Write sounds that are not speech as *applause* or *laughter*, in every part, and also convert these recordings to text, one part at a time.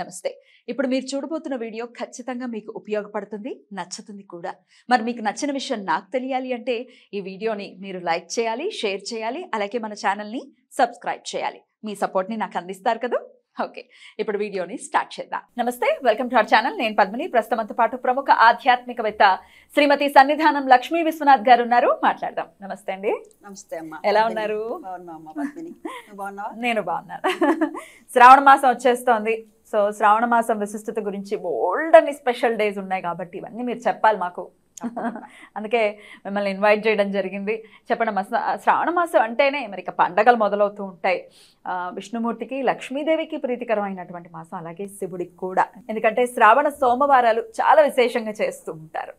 నమస్తే ఇప్పుడు మీరు చూడబోతున్న వీడియో ఖచ్చితంగా మీకు ఉపయోగపడుతుంది నచ్చుతుంది కూడా మరి మీకు నచ్చిన విషయం నాకు తెలియాలి అంటే ఈ వీడియోని మీరు లైక్ చేయాలి షేర్ చేయాలి అలాగే మన ఛానల్ని సబ్స్క్రైబ్ చేయాలి మీ సపోర్ట్ని నాకు అందిస్తారు కదా ఓకే ఇప్పుడు వీడియోని స్టార్ట్ చేద్దాం నమస్తే వెల్కమ్ టు అవర్ ఛానల్ నేను పద్మిని ప్రస్తుతంతో పాటు ప్రముఖ ఆధ్యాత్మికవేత్త శ్రీమతి సన్నిధానం లక్ష్మీ విశ్వనాథ్ గారు ఉన్నారు మాట్లాడదాం నమస్తే అండి నమస్తే అమ్మా ఎలా ఉన్నారు నేను బాగున్నాను శ్రావణ మాసం వచ్చేస్తోంది సో శ్రావణ మాసం విశిష్టత గురించి ఓల్డ్ అన్ని స్పెషల్ డేస్ ఉన్నాయి కాబట్టి ఇవన్నీ మీరు చెప్పాలి మాకు అందుకే మిమ్మల్ని ఇన్వైట్ చేయడం జరిగింది చెప్పండి మా శ్రావణ మాసం అంటేనే మరి ఇక పండగలు మొదలవుతూ ఉంటాయి విష్ణుమూర్తికి లక్ష్మీదేవికి ప్రీతికరమైనటువంటి మాసం అలాగే శివుడికి కూడా ఎందుకంటే శ్రావణ సోమవారాలు చాలా విశేషంగా చేస్తూ ఉంటారు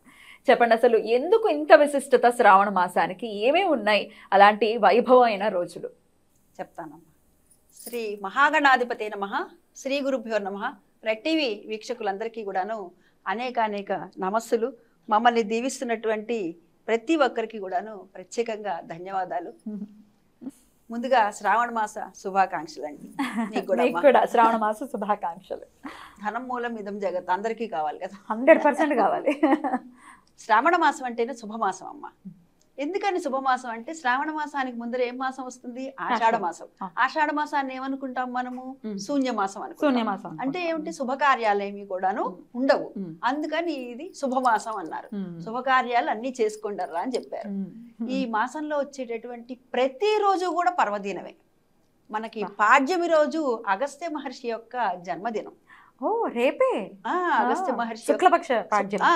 చెప్పండి అసలు ఎందుకు ఇంత విశిష్టత శ్రావణ మాసానికి ఏమేమి ఉన్నాయి అలాంటి వైభవమైన రోజులు చెప్తానమ్మా శ్రీ మహాగణాధిపతి నమ శ్రీ గురుభ్యో నమ రెడ్ టీవీ వీక్షకులందరికీ కూడాను అనేక అనేక నమస్సులు మమ్మల్ని దీవిస్తున్నటువంటి ప్రతి ఒక్కరికి కూడాను ప్రత్యేకంగా ధన్యవాదాలు ముందుగా శ్రావణ మాస శుభాకాంక్షలు అండి కూడా శ్రావణ మాస శుభాకాంక్షలు ధనం మూలం ఇదం జగత్ అందరికీ కావాలి కదా హండ్రెడ్ పర్సెంట్ కావాలి శ్రావణ మాసం అంటేనే శుభమాసం అమ్మ ఎందుకని శుభమాసం అంటే శ్రావణ మాసానికి ముందర ఏం మాసం వస్తుంది ఆషాఢ మాసం ఆషాఢ మాసాన్ని ఏమనుకుంటాం మనము శూన్యమాసం అనుకుంటాం అంటే ఏమిటి శుభకార్యాలేమి కూడాను ఉండవు అందుకని ఇది శుభమాసం అన్నారు శుభకార్యాలు అన్ని చేసుకుంటారా అని చెప్పారు ఈ మాసంలో వచ్చేటటువంటి ప్రతిరోజు కూడా పర్వదినమే మనకి పాడ్యమి రోజు అగస్త్య మహర్షి యొక్క జన్మదినం ఓ రేపే అగస్త్య మహర్షి శుక్లపక్ష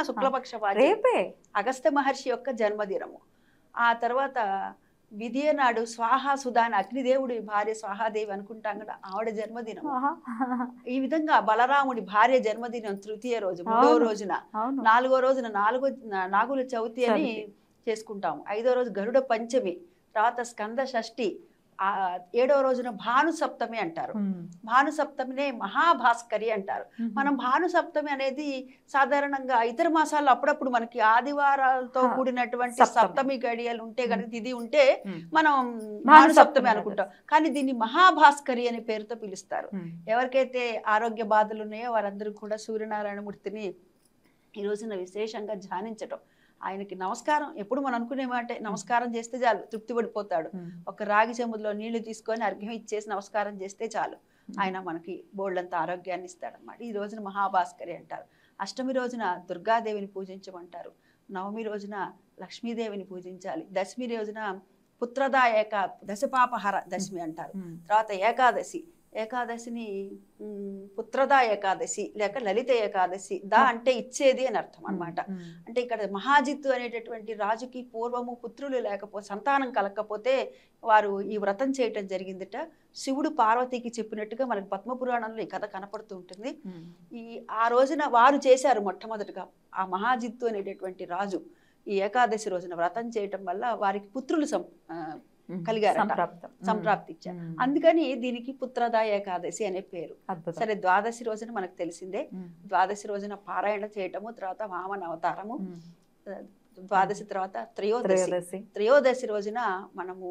శుక్లపక్ష రేపే అగస్త్య మహర్షి యొక్క జన్మదినము ఆ తర్వాత విధియనాడు స్వాహా సుధాన్ అగ్నిదేవుడి భార్య స్వాహాదేవి అనుకుంటాం కదా ఆవిడ జన్మదినం ఈ విధంగా బలరాముడి భార్య జన్మదినం తృతీయ రోజు మూడో రోజున నాలుగో రోజున నాలుగో నాగుల చవితి అని చేసుకుంటాము ఐదో రోజు గరుడ పంచమి తర్వాత స్కంద షష్ఠి ఏడవ రోజున భాను సప్తమి అంటారు భాను సప్తమినే మహాభాస్కరి అంటారు మనం భాను సప్తమి అనేది సాధారణంగా ఇతర మాసాల్లో అప్పుడప్పుడు మనకి ఆదివారాలతో కూడినటువంటి సప్తమి గడియలు ఉంటే కనుక ఇది ఉంటే మనం భాను సప్తమి అనుకుంటాం కానీ దీన్ని మహాభాస్కరి అనే పేరుతో పిలుస్తారు ఎవరికైతే ఆరోగ్య బాధలు ఉన్నాయో వారందరూ కూడా సూర్యనారాయణమూర్తిని ఈ రోజున విశేషంగా ధ్యానించడం ఆయనకి నమస్కారం ఎప్పుడు మనం అనుకునేమంటే నమస్కారం చేస్తే చాలు తృప్తి పడిపోతాడు ఒక రాగి చెంబులో నీళ్లు తీసుకొని అర్ఘ్యం ఇచ్చేసి నమస్కారం చేస్తే చాలు ఆయన మనకి బోళ్ళంత ఆరోగ్యాన్ని ఇస్తాడు అనమాట ఈ రోజున మహాభాస్కరి అంటారు అష్టమి రోజున దుర్గాదేవిని పూజించమంటారు నవమి రోజున లక్ష్మీదేవిని పూజించాలి దశమి రోజున పుత్రదా ఏకా దశపాపహర దశమి అంటారు తర్వాత ఏకాదశి ఏకాదశిని పుత్రదా ఏకాదశి లేక లలిత ఏకాదశి దా అంటే ఇచ్చేది అని అర్థం అనమాట అంటే ఇక్కడ మహాజిత్తు అనేటటువంటి రాజుకి పూర్వము పుత్రులు లేకపోతే సంతానం కలకపోతే వారు ఈ వ్రతం చేయటం జరిగిందిట శివుడు పార్వతికి చెప్పినట్టుగా మనకు పద్మపురాణంలో ఈ కథ కనపడుతూ ఉంటుంది ఈ ఆ రోజున వారు చేశారు మొట్టమొదటిగా ఆ మహాజిత్తు అనేటటువంటి రాజు ఈ ఏకాదశి రోజున వ్రతం చేయటం వల్ల వారికి పుత్రులు సం కలిగారు సంప్రాప్తి ఇచ్చారు అందుకని దీనికి పుత్రదా ఏకాదశి అనే పేరు సరే ద్వాదశి రోజున మనకు తెలిసిందే ద్వాదశి రోజున పారాయణ చేయటము తర్వాత వామన అవతారము ద్వాదశి తర్వాత త్రయోదశి త్రయోదశి రోజున మనము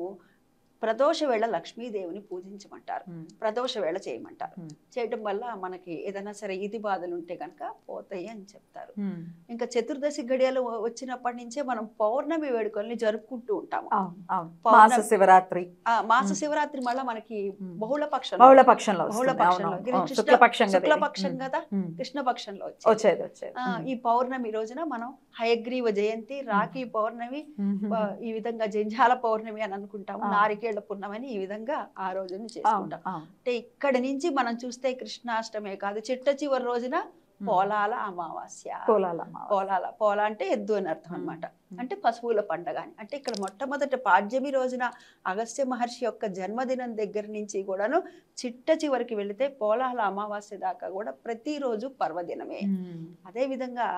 ప్రదోష వేళ లక్ష్మీదేవిని పూజించమంటారు ప్రదోష వేళ చేయమంటారు చేయడం వల్ల మనకి ఏదైనా సరే ఇది బాధలు ఉంటే కనుక పోతాయి అని చెప్తారు ఇంకా చతుర్దశి గడియలు వచ్చినప్పటి నుంచే మనం పౌర్ణమి వేడుకల్ని జరుపుకుంటూ ఉంటాము శివరాత్రి మాస శివరాత్రి మళ్ళీ మనకి బహుళ పక్షం బహుళ పక్షంలో పక్షం కదా కృష్ణ పక్షంలో వచ్చేది ఈ పౌర్ణమి రోజున మనం హయగ్రీవ జయంతి రాఖీ పౌర్ణమి ఈ విధంగా జంజాల పౌర్ణమి అని అనుకుంటాము నారికి నాలుగేళ్ల పున్నమని ఈ విధంగా ఆ రోజు చేసుకుంటాం అంటే ఇక్కడ నుంచి మనం చూస్తే కృష్ణాష్టమే కాదు చిట్ట చివరి రోజున పోలాల అమావాస్య పోలాల పోలాల పోల అంటే ఎద్దు అని అర్థం అనమాట అంటే పశువుల పండగ అని అంటే ఇక్కడ మొట్టమొదట పాడ్యమి రోజున అగస్త్య మహర్షి యొక్క జన్మదినం దగ్గర నుంచి కూడాను చిట్ట చివరికి వెళితే పోలాల అమావాస్య దాకా కూడా ప్రతిరోజు పర్వదినమే అదేవిధంగా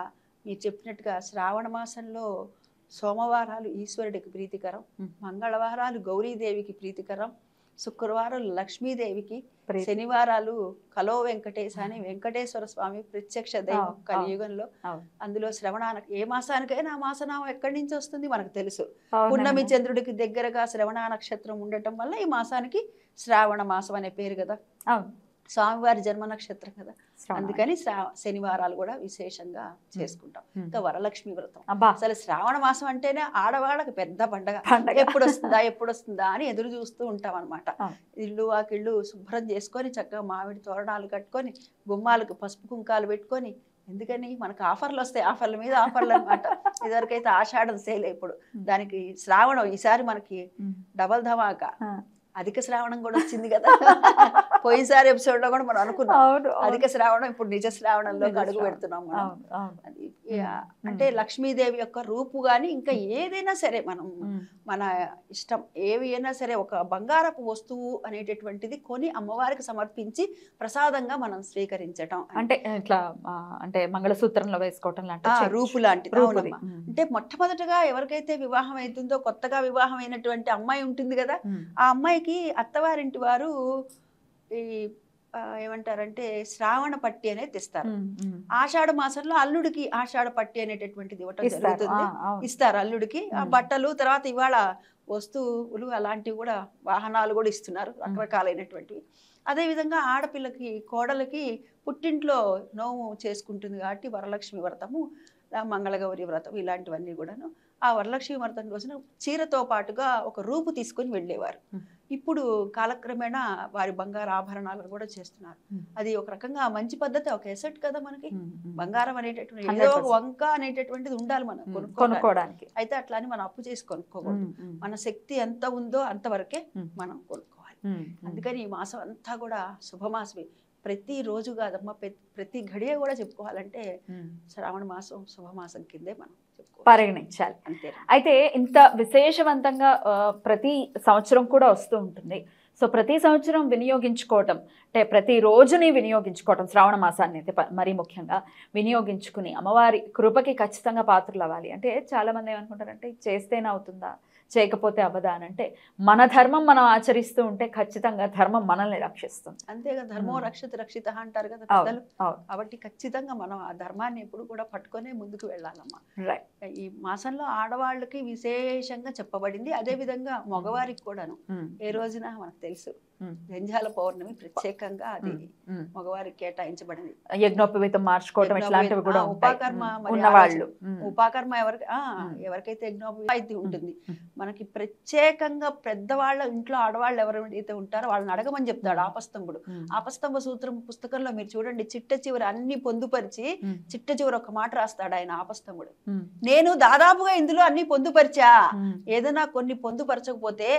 మీరు చెప్పినట్టుగా శ్రావణ మాసంలో సోమవారాలు ఈశ్వరుడికి ప్రీతికరం మంగళవారాలు గౌరీదేవికి ప్రీతికరం శుక్రవారం లక్ష్మీదేవికి శనివారాలు కలో వెంకటేశ అని వెంకటేశ్వర స్వామి ప్రత్యక్ష దైవం కలియుగంలో అందులో శ్రవణ ఏ మాసానికైనా ఆ మాసనామం ఎక్కడి నుంచి వస్తుంది మనకు తెలుసు పున్నమి చంద్రుడికి దగ్గరగా శ్రవణ నక్షత్రం ఉండటం వల్ల ఈ మాసానికి శ్రావణ మాసం అనే పేరు కదా స్వామివారి జన్మ నక్షత్రం కదా అందుకని శనివారాలు కూడా విశేషంగా చేసుకుంటాం ఇంకా వరలక్ష్మి వ్రతం అసలు శ్రావణ మాసం అంటేనే ఆడవాళ్ళకి పెద్ద పండగ ఎప్పుడు వస్తుందా ఎప్పుడు వస్తుందా అని ఎదురు చూస్తూ ఉంటాం అనమాట ఇల్లు వాకిళ్ళు శుభ్రం చేసుకొని చక్కగా మామిడి తోరణాలు కట్టుకొని గుమ్మాలకు పసుపు కుంకాలు పెట్టుకొని ఎందుకని మనకు ఆఫర్లు వస్తాయి ఆఫర్ల మీద ఆఫర్లు అనమాట *laughs* ఇదివరకైతే ఆషాఢం సేల్ ఇప్పుడు దానికి శ్రావణం ఈసారి మనకి డబల్ ధమాకా అధిక శ్రావణం కూడా వచ్చింది కదా పోయినసారి ఎపిసోడ్ లో కూడా మనం అనుకున్నాం అధిక శ్రావణం ఇప్పుడు నిజ శ్రావణంలో అడుగు పెడుతున్నాం అది అంటే లక్ష్మీదేవి యొక్క రూపు గాని ఇంకా ఏదైనా సరే మనం మన ఇష్టం ఏవి అయినా సరే ఒక బంగారపు వస్తువు అనేటటువంటిది కొని అమ్మవారికి సమర్పించి ప్రసాదంగా మనం స్వీకరించటం అంటే ఇట్లా అంటే మంగళసూత్రంలో వేసుకోవటం లాంటి రూపు లాంటి అంటే మొట్టమొదటగా ఎవరికైతే వివాహం అవుతుందో కొత్తగా వివాహం అయినటువంటి అమ్మాయి ఉంటుంది కదా ఆ అమ్మాయికి అత్తవారింటి వారు ఈ ఏమంటారంటే శ్రావణ పట్టి అనేది తెస్తారు ఆషాఢ మాసంలో అల్లుడికి ఆషాఢ పట్టి అనేటటువంటిది జరుగుతుంది ఇస్తారు అల్లుడికి ఆ బట్టలు తర్వాత ఇవాళ వస్తువులు అలాంటివి కూడా వాహనాలు కూడా ఇస్తున్నారు రకరకాలైనటువంటివి అదేవిధంగా ఆడపిల్లకి కోడలకి పుట్టింట్లో నోము చేసుకుంటుంది కాబట్టి వరలక్ష్మి వ్రతము మంగళగౌరి వ్రతం ఇలాంటివన్నీ కూడాను ఆ వరలక్ష్మి వ్రతం కోసం చీరతో పాటుగా ఒక రూపు తీసుకొని వెళ్ళేవారు ఇప్పుడు కాలక్రమేణా వారి బంగారు ఆభరణాలు కూడా చేస్తున్నారు అది ఒక రకంగా మంచి పద్ధతి ఒక ఎసెట్ కదా మనకి బంగారం అనేటటువంటి ఏదో ఒక వంక అనేటటువంటిది ఉండాలి మనం కొనుక్కోవడానికి అయితే అట్లా మనం అప్పు చేసి కొనుక్కోకూడదు మన శక్తి ఎంత ఉందో అంతవరకే మనం కొనుక్కోవాలి అందుకని ఈ మాసం అంతా కూడా శుభమాసమే ప్రతి రోజు కాదమ్మా ప్రతి ఘడియ కూడా చెప్పుకోవాలంటే శ్రావణ మాసం శుభమాసం కిందే మనం పరిగణించాలి అయితే ఇంత విశేషవంతంగా ప్రతి సంవత్సరం కూడా వస్తూ ఉంటుంది సో ప్రతి సంవత్సరం వినియోగించుకోవటం అంటే ప్రతి రోజుని వినియోగించుకోవటం శ్రావణ మాసాన్ని అయితే మరీ ముఖ్యంగా వినియోగించుకుని అమ్మవారి కృపకి ఖచ్చితంగా పాత్రలు అవ్వాలి అంటే చాలామంది ఏమనుకుంటారంటే చేస్తేనే అవుతుందా చేయకపోతే అవ్వదా అని అంటే మన ధర్మం మనం ఆచరిస్తూ ఉంటే ఖచ్చితంగా ధర్మం మనల్ని రక్షిస్తుంది అంతేగా ధర్మం రక్షిత రక్షిత అంటారు కదా పెద్దలు కాబట్టి ఖచ్చితంగా మనం ఆ ధర్మాన్ని ఎప్పుడు కూడా పట్టుకొని ముందుకు వెళ్ళాలమ్మా ఈ మాసంలో ఆడవాళ్ళకి విశేషంగా చెప్పబడింది అదే విధంగా మగవారికి కూడాను ఏ రోజున మనకు తెలుసు జంజాల పౌర్ణమి ప్రత్యేకంగా అది మగవారికి కేటాయించబడింది యజ్ఞోపవీతం మార్చుకోవడం కూడా ఉపాకర్మ ఉన్నవాళ్ళు ఉపాకర్మ ఎవరికి ఎవరికైతే యజ్ఞోపవీతం ఉంటుంది మనకి ప్రత్యేకంగా పెద్దవాళ్ళ ఇంట్లో ఆడవాళ్ళు ఎవరైతే ఉంటారో వాళ్ళని అడగమని చెప్తాడు ఆపస్తంభుడు ఆపస్తంభ సూత్రం పుస్తకంలో మీరు చూడండి చిట్ట చివరి అన్ని పొందుపరిచి చిట్ట చివరి ఒక మాట రాస్తాడు ఆయన ఆపస్తంభుడు నేను దాదాపుగా ఇందులో అన్ని పొందుపరిచా ఏదైనా కొన్ని పొందుపరచకపోతే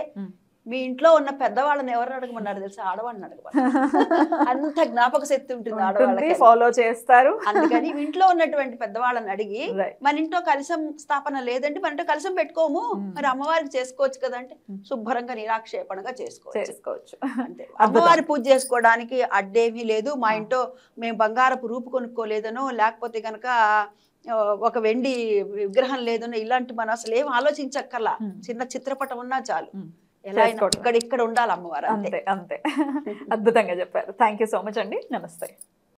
మీ ఇంట్లో ఉన్న పెద్దవాళ్ళని ఎవరు అడగమన్నారు తెలుసు ఆడవాళ్ళని అడగమన్నారు *laughs* అంత జ్ఞాపక శక్తి ఉంటుంది ఆడవాళ్ళకి ఫాలో చేస్తారు అందుకని ఇంట్లో ఉన్నటువంటి పెద్దవాళ్ళని అడిగి మన ఇంట్లో కలిసం స్థాపన లేదంటే మన ఇంట్లో కలిసం పెట్టుకోము hmm. మరి అమ్మవారికి చేసుకోవచ్చు కదంటే hmm. శుభ్రంగా నిరాక్షేపణగా చేసుకోవచ్చు అంటే *laughs* అమ్మవారి పూజ చేసుకోవడానికి అడ్డేమీ లేదు మా hmm. ఇంట్లో మేము బంగారపు రూపు కొనుక్కోలేదనో లేకపోతే కనుక ఒక వెండి విగ్రహం లేదనో ఇలాంటి మనం అసలు ఏం ఆలోచించక్కర్లా చిన్న చిత్రపటం ఉన్నా చాలు ఎలా ఇక్కడ ఇక్కడ ఉండాలి అమ్మవారు అంతే అంతే అద్భుతంగా చెప్పారు థ్యాంక్ సో మచ్ అండి నమస్తే